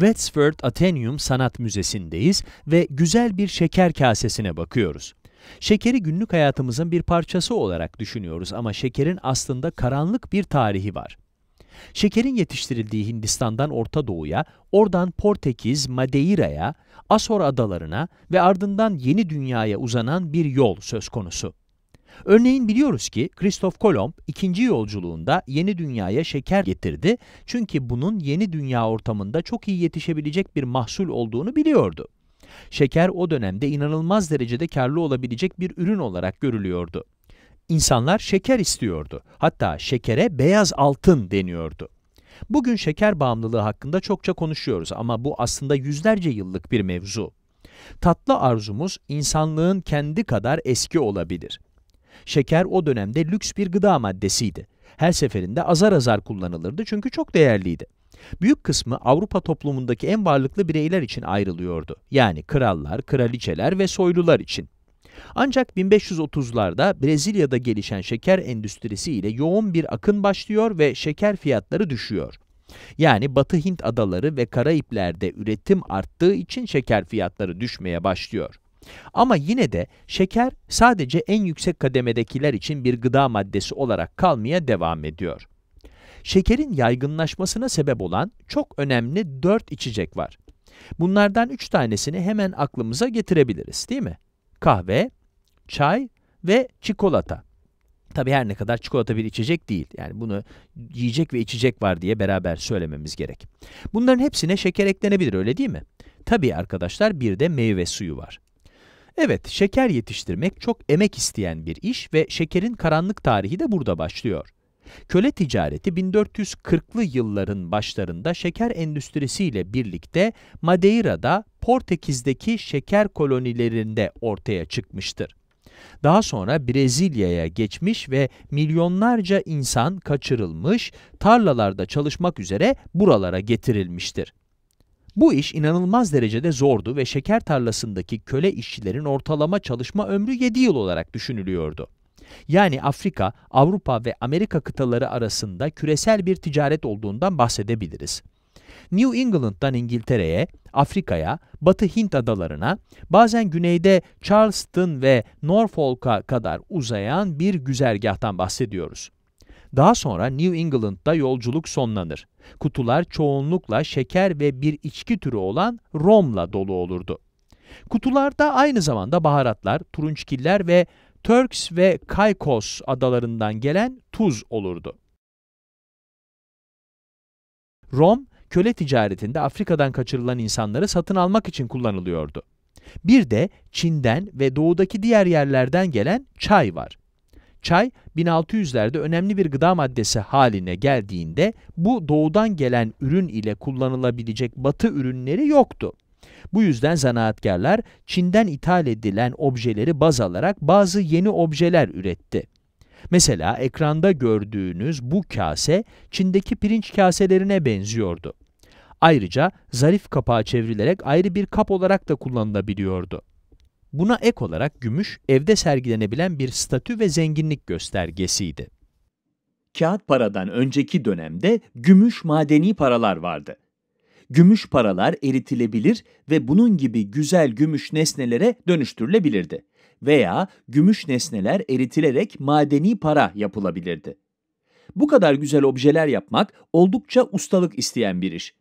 Westford Athenaeum Sanat Müzesi'ndeyiz ve güzel bir şeker kasesine bakıyoruz. Şekeri günlük hayatımızın bir parçası olarak düşünüyoruz ama şekerin aslında karanlık bir tarihi var. Şekerin yetiştirildiği Hindistan'dan Orta Doğu'ya, oradan Portekiz, Madeira'ya, Asor adalarına ve ardından Yeni Dünya'ya uzanan bir yol söz konusu. Örneğin biliyoruz ki Kristof Kolomb ikinci yolculuğunda yeni dünyaya şeker getirdi çünkü bunun yeni dünya ortamında çok iyi yetişebilecek bir mahsul olduğunu biliyordu. Şeker o dönemde inanılmaz derecede karlı olabilecek bir ürün olarak görülüyordu. İnsanlar şeker istiyordu. Hatta şekere beyaz altın deniyordu. Bugün şeker bağımlılığı hakkında çokça konuşuyoruz ama bu aslında yüzlerce yıllık bir mevzu. Tatlı arzumuz insanlığın kendi kadar eski olabilir. Şeker o dönemde lüks bir gıda maddesiydi. Her seferinde azar azar kullanılırdı çünkü çok değerliydi. Büyük kısmı Avrupa toplumundaki en varlıklı bireyler için ayrılıyordu. Yani krallar, kraliçeler ve soylular için. Ancak 1530'larda Brezilya'da gelişen şeker endüstrisi ile yoğun bir akın başlıyor ve şeker fiyatları düşüyor. Yani Batı Hint adaları ve Karayipler'de üretim arttığı için şeker fiyatları düşmeye başlıyor. Ama yine de şeker sadece en yüksek kademedekiler için bir gıda maddesi olarak kalmaya devam ediyor. Şekerin yaygınlaşmasına sebep olan çok önemli 4 içecek var. Bunlardan 3 tanesini hemen aklımıza getirebiliriz değil mi? Kahve, çay ve çikolata. Tabi her ne kadar çikolata bir içecek değil. Yani bunu yiyecek ve içecek var diye beraber söylememiz gerek. Bunların hepsine şeker eklenebilir öyle değil mi? Tabi arkadaşlar bir de meyve suyu var. Evet, şeker yetiştirmek çok emek isteyen bir iş ve şekerin karanlık tarihi de burada başlıyor. Köle ticareti 1440'lı yılların başlarında şeker endüstrisiyle birlikte Madeira'da Portekiz'deki şeker kolonilerinde ortaya çıkmıştır. Daha sonra Brezilya'ya geçmiş ve milyonlarca insan kaçırılmış, tarlalarda çalışmak üzere buralara getirilmiştir. Bu iş inanılmaz derecede zordu ve şeker tarlasındaki köle işçilerin ortalama çalışma ömrü 7 yıl olarak düşünülüyordu. Yani Afrika, Avrupa ve Amerika kıtaları arasında küresel bir ticaret olduğundan bahsedebiliriz. New England'dan İngiltere'ye, Afrika'ya, Batı Hint adalarına, bazen güneyde Charleston ve Norfolk'a kadar uzayan bir güzergahtan bahsediyoruz. Daha sonra New England'da yolculuk sonlanır. Kutular çoğunlukla şeker ve bir içki türü olan romla dolu olurdu. Kutularda aynı zamanda baharatlar, turunçgiller ve Turks ve Kaykos adalarından gelen tuz olurdu. Rom, köle ticaretinde Afrika'dan kaçırılan insanları satın almak için kullanılıyordu. Bir de Çin'den ve doğudaki diğer yerlerden gelen çay var. Çay 1600'lerde önemli bir gıda maddesi haline geldiğinde bu doğudan gelen ürün ile kullanılabilecek batı ürünleri yoktu. Bu yüzden zanaatkarlar Çin'den ithal edilen objeleri baz alarak bazı yeni objeler üretti. Mesela ekranda gördüğünüz bu kase Çin'deki pirinç kaselerine benziyordu. Ayrıca zarif kapağı çevrilerek ayrı bir kap olarak da kullanılabiliyordu. Buna ek olarak gümüş, evde sergilenebilen bir statü ve zenginlik göstergesiydi. Kağıt paradan önceki dönemde gümüş madeni paralar vardı. Gümüş paralar eritilebilir ve bunun gibi güzel gümüş nesnelere dönüştürülebilirdi veya gümüş nesneler eritilerek madeni para yapılabilirdi. Bu kadar güzel objeler yapmak oldukça ustalık isteyen bir iş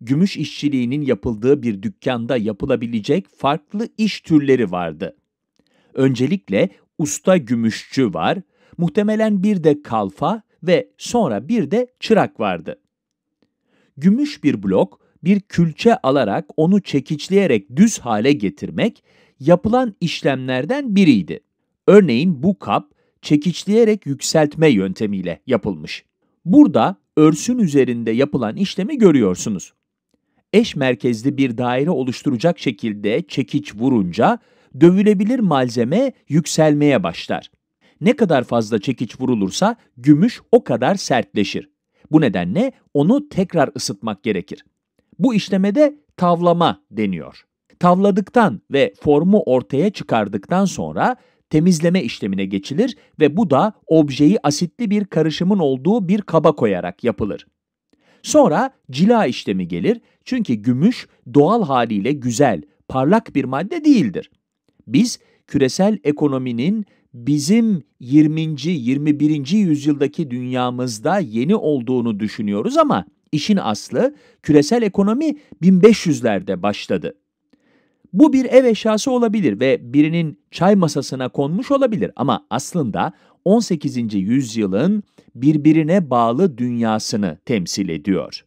gümüş işçiliğinin yapıldığı bir dükkanda yapılabilecek farklı iş türleri vardı. Öncelikle usta gümüşçü var, muhtemelen bir de kalfa ve sonra bir de çırak vardı. Gümüş bir blok bir külçe alarak onu çekiçleyerek düz hale getirmek yapılan işlemlerden biriydi. Örneğin bu kap çekiçleyerek yükseltme yöntemiyle yapılmış. Burada örsün üzerinde yapılan işlemi görüyorsunuz eş merkezli bir daire oluşturacak şekilde çekiç vurunca dövülebilir malzeme yükselmeye başlar. Ne kadar fazla çekiç vurulursa gümüş o kadar sertleşir. Bu nedenle onu tekrar ısıtmak gerekir. Bu işlemede tavlama deniyor. Tavladıktan ve formu ortaya çıkardıktan sonra temizleme işlemine geçilir ve bu da objeyi asitli bir karışımın olduğu bir kaba koyarak yapılır. Sonra cila işlemi gelir çünkü gümüş doğal haliyle güzel, parlak bir madde değildir. Biz küresel ekonominin bizim 20. 21. yüzyıldaki dünyamızda yeni olduğunu düşünüyoruz ama işin aslı küresel ekonomi 1500'lerde başladı. Bu bir ev eşyası olabilir ve birinin çay masasına konmuş olabilir ama aslında 18. yüzyılın birbirine bağlı dünyasını temsil ediyor.